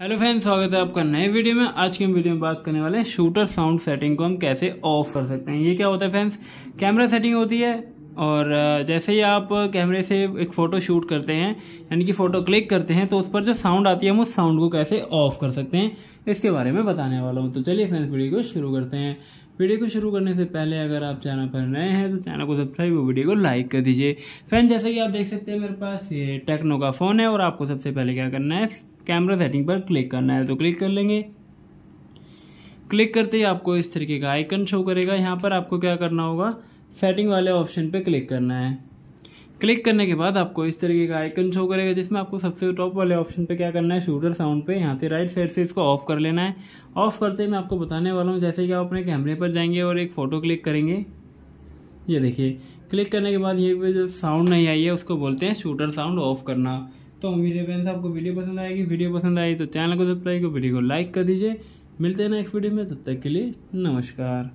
hello friends स्वागत है आपका नए वीडियो में आज के वीडियो में बात करने वाले हैं शूटर साउंड सेटिंग को हम कैसे ऑफ कर सकते हैं ये क्या होता है फ्रेंड्स कैमरा सेटिंग होती है और जैसे ही आप कैमरे से एक फ़ोटो शूट करते हैं यानी कि फ़ोटो क्लिक करते हैं तो उस पर जो साउंड आती है हम उस साउंड को कैसे ऑफ कर सकते हैं इसके बारे में बताने वाला हूँ तो चलिए फ्रेंड्स वीडियो को शुरू करते हैं वीडियो को शुरू करने से पहले अगर आप चैनल पर नए हैं तो चैनल को सब्सक्राइब और वीडियो को लाइक कर दीजिए फ्रेंड जैसे कि आप देख सकते हैं मेरे पास ये टेक्नो का फ़ोन है और आपको सबसे पहले क्या करना है कैमरा सेटिंग पर क्लिक करना है तो क्लिक कर लेंगे क्लिक करते ही आपको इस तरीके का आइकन शो करेगा यहाँ पर आपको क्या करना होगा सेटिंग वाले ऑप्शन पे क्लिक करना है क्लिक करने के बाद आपको इस तरीके का आइकन शो करेगा जिसमें आपको सबसे टॉप वाले ऑप्शन पे क्या करना है शूटर साउंड पे यहाँ से राइट साइड से इसको ऑफ कर लेना है ऑफ करते ही मैं आपको बताने वाला हूँ जैसे कि आप अपने कैमरे पर जाएंगे और एक फ़ोटो क्लिक करेंगे ये देखिए क्लिक करने के बाद ये जो साउंड नहीं आई है उसको बोलते हैं शूटर साउंड ऑफ करना तो उम्मीद है फ्रेंड्स आपको वीडियो पसंद आएगी वीडियो पसंद आई तो चैनल को सब्सक्राइब करो वीडियो को लाइक कर दीजिए मिलते हैं नेक्स्ट वीडियो में तब तक के लिए नमस्कार